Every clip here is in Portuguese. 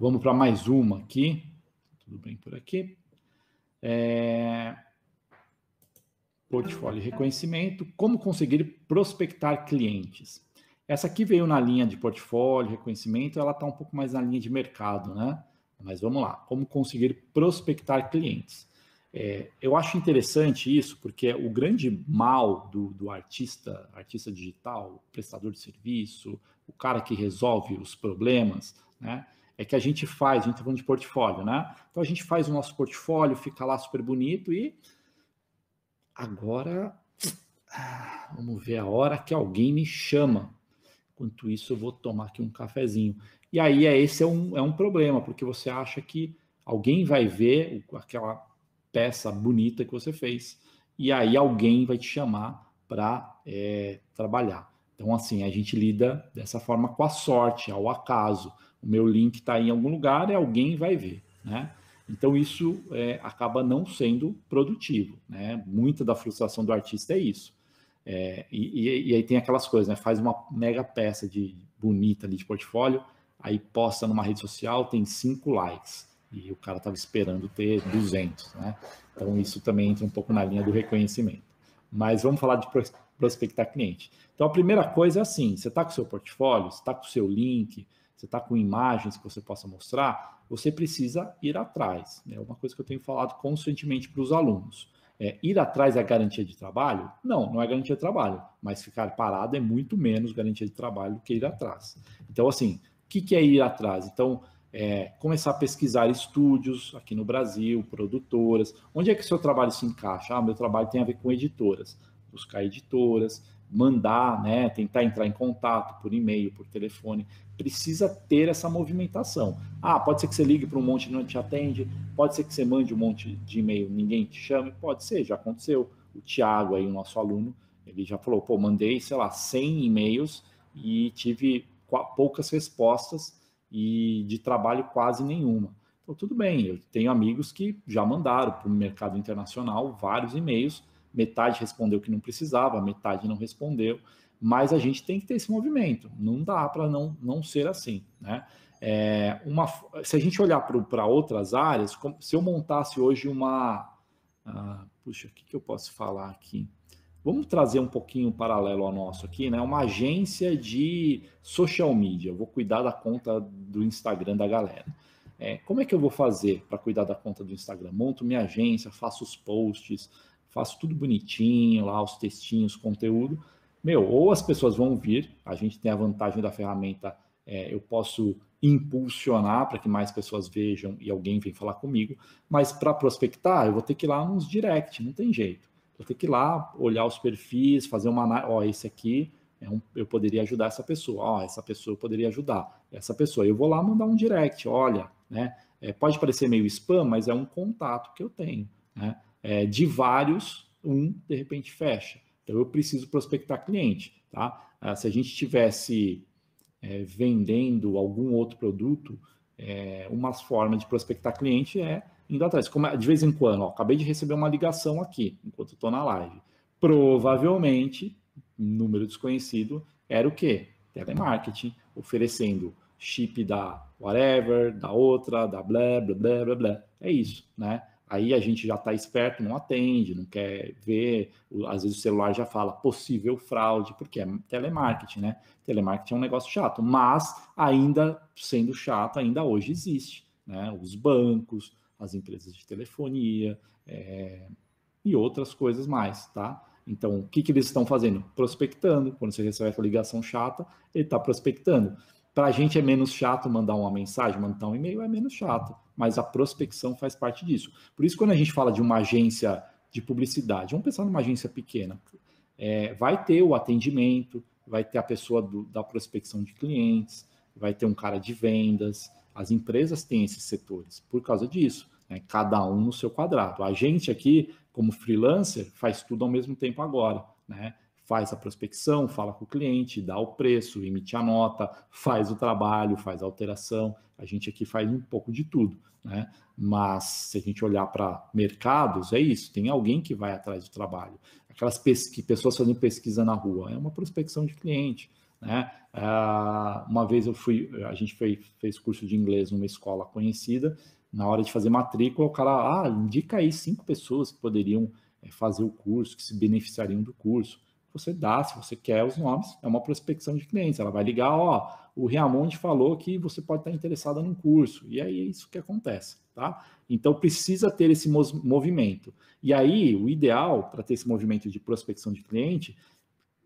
Vamos para mais uma aqui. Tudo bem por aqui. É... Portfólio e reconhecimento. Como conseguir prospectar clientes? Essa aqui veio na linha de portfólio, reconhecimento, ela está um pouco mais na linha de mercado, né? Mas vamos lá. Como conseguir prospectar clientes? É, eu acho interessante isso, porque o grande mal do, do, artista, artista digital, prestador de serviço, o cara que resolve os problemas, né? é que a gente faz, a gente está falando de portfólio, né? Então a gente faz o nosso portfólio, fica lá super bonito e agora ah, vamos ver a hora que alguém me chama. Enquanto isso, eu vou tomar aqui um cafezinho. E aí é esse é um, é um problema, porque você acha que alguém vai ver aquela peça bonita que você fez, e aí alguém vai te chamar para é, trabalhar. Então, assim, a gente lida dessa forma com a sorte, ao acaso. O meu link está em algum lugar e alguém vai ver, né? Então, isso é, acaba não sendo produtivo, né? Muita da frustração do artista é isso. É, e, e, e, aí tem aquelas coisas, né? Faz uma mega peça de bonita ali de portfólio, aí posta numa rede social, tem cinco likes. E o cara estava esperando ter 200, né? Então, isso também entra um pouco na linha do reconhecimento. Mas vamos falar de prospectar cliente. Então, a primeira coisa é assim: você está com o seu portfólio, você está com o seu link, você está com imagens que você possa mostrar, você precisa ir atrás. Né? É né? uma coisa que eu tenho falado constantemente para os alunos. É, ir atrás é garantia de trabalho? Não, não é garantia de trabalho, mas ficar parado é muito menos garantia de trabalho do que ir atrás. Então, assim, o que, que é ir atrás? Então, é, começar a pesquisar estúdios aqui no Brasil, produtoras. Onde é que o seu trabalho se encaixa? Ah, meu trabalho tem a ver com editoras buscar editoras, mandar, né, tentar entrar em contato por e-mail, por telefone, precisa ter essa movimentação. Ah, pode ser que você ligue para um monte e não te atende, pode ser que você mande um monte de e-mail, ninguém te chame, pode ser, já aconteceu. O Tiago aí, o nosso aluno, ele já falou, pô, mandei, sei lá, 100 e-mails e tive poucas respostas e de trabalho quase nenhuma. Então, tudo bem, eu tenho amigos que já mandaram para o mercado internacional vários e-mails, metade respondeu que não precisava, metade não respondeu, mas a gente tem que ter esse movimento, não dá para não, não ser assim, né? É, uma, se a gente olhar para outras áreas, se eu montasse hoje uma. Ah, puxa, o que, que eu posso falar aqui? Vamos trazer um pouquinho paralelo ao nosso aqui, né? Uma agência de social media. Eu vou cuidar da conta do Instagram da galera. É, como é que eu vou fazer para cuidar da conta do Instagram? Monto minha agência, faço os posts, faço tudo bonitinho lá, os textinhos, conteúdo. Meu, ou as pessoas vão vir, a gente tem a vantagem da ferramenta, é, eu posso impulsionar para que mais pessoas vejam e alguém vem falar comigo, mas para prospectar, eu vou ter que ir lá nos direct, não tem jeito. Vou ter que ir lá olhar os perfis, fazer uma análise, ó, esse aqui é um, eu poderia ajudar essa pessoa, ó, essa pessoa eu poderia ajudar, essa pessoa. Eu vou lá mandar um direct, olha, né? É, pode parecer meio spam, mas é um contato que eu tenho, né? é, de vários, um de repente fecha. Então eu preciso prospectar cliente, tá? Ah, se a gente estivesse é, vendendo algum outro produto, é, uma forma de prospectar cliente é indo atrás. Como é, de vez em quando, ó, acabei de receber uma ligação aqui enquanto estou na live. Provavelmente, número desconhecido, era o quê? Telemarketing, oferecendo chip da whatever, da outra, da blá, blá, blá, blá, blá. É isso, né? Aí a gente já está esperto, não atende, não quer ver. Às vezes o celular já fala possível fraude, porque é telemarketing, né? Telemarketing é um negócio chato, mas ainda sendo chato, ainda hoje existe. Né? Os bancos, as empresas de telefonia é... e outras coisas mais, tá? Então, o que, que eles estão fazendo? Prospectando. Quando você recebe essa ligação chata, ele está prospectando. Para a gente é menos chato mandar uma mensagem, mandar um e-mail é menos chato, mas a prospecção faz parte disso. Por isso, quando a gente fala de uma agência de publicidade, vamos pensar numa agência pequena. É, vai ter o atendimento, vai ter a pessoa do, da prospecção de clientes, vai ter um cara de vendas. As empresas têm esses setores por causa disso, né? cada um no seu quadrado. A gente aqui, como freelancer, faz tudo ao mesmo tempo agora. Né? faz a prospecção, fala com o cliente, dá o preço, emite a nota, faz o trabalho, faz a alteração. A gente aqui faz um pouco de tudo, né? Mas se a gente olhar para mercados, é isso, tem alguém que vai atrás do trabalho. Aquelas pessoas fazendo pesquisa na rua, é uma prospecção de cliente, né? Ah, uma vez eu fui, a gente foi, fez curso de inglês numa escola conhecida, na hora de fazer matrícula, o cara, ah, indica aí cinco pessoas que poderiam é, fazer o curso, que se beneficiariam do curso você dá, se você quer os nomes, é uma prospecção de clientes. Ela vai ligar, ó, o Riamonte falou que você pode estar interessada num curso. E aí é isso que acontece, tá? Então precisa ter esse movimento. E aí, o ideal para ter esse movimento de prospecção de cliente,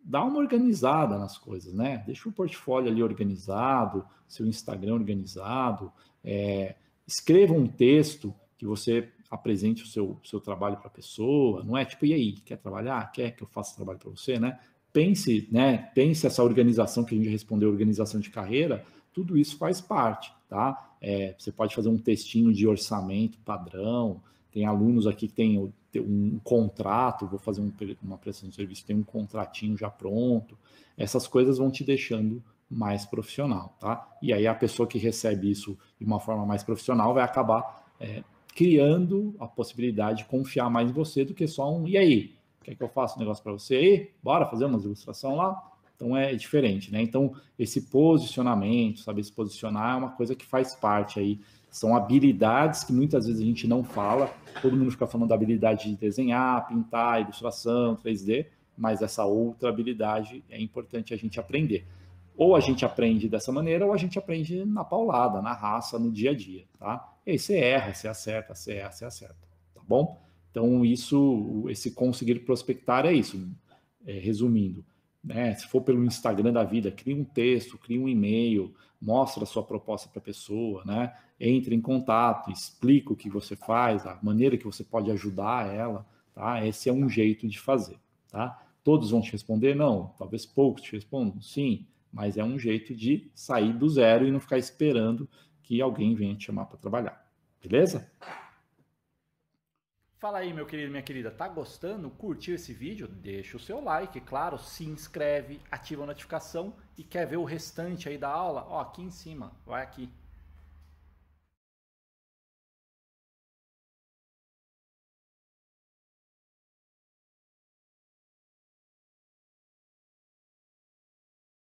dá uma organizada nas coisas, né? Deixa o portfólio ali organizado, seu Instagram organizado, é, escreva um texto que você apresente o seu, seu trabalho para a pessoa, não é tipo, e aí, quer trabalhar? Quer que eu faça trabalho para você, né? Pense, né? Pense essa organização que a gente respondeu, organização de carreira, tudo isso faz parte, tá? É, você pode fazer um textinho de orçamento padrão, tem alunos aqui que tem um contrato, vou fazer um, uma prestação de serviço, tem um contratinho já pronto, essas coisas vão te deixando mais profissional, tá? E aí a pessoa que recebe isso de uma forma mais profissional vai acabar é, criando a possibilidade de confiar mais em você do que só um e aí? Quer que eu faça um negócio para você aí? Bora fazer uma ilustração lá? Então é diferente, né? Então esse posicionamento, saber se posicionar é uma coisa que faz parte aí. São habilidades que muitas vezes a gente não fala. Todo mundo fica falando da habilidade de desenhar, pintar, ilustração, 3D, mas essa outra habilidade é importante a gente aprender. Ou a gente aprende dessa maneira, ou a gente aprende na paulada, na raça, no dia a dia, tá? E aí você erra, você acerta, você erra, você acerta, tá bom? Então, isso, esse conseguir prospectar é isso, é, resumindo. Né? Se for pelo Instagram da vida, cria um texto, cria um e-mail, mostra a sua proposta para a pessoa, né? Entre em contato, explica o que você faz, a maneira que você pode ajudar ela, tá? Esse é um jeito de fazer, tá? Todos vão te responder? Não. Talvez poucos te respondam? Sim mas é um jeito de sair do zero e não ficar esperando que alguém venha te chamar para trabalhar. Beleza? Fala aí, meu querido, minha querida, tá gostando? Curtiu esse vídeo? Deixa o seu like, claro, se inscreve, ativa a notificação e quer ver o restante aí da aula? Ó, aqui em cima, vai aqui.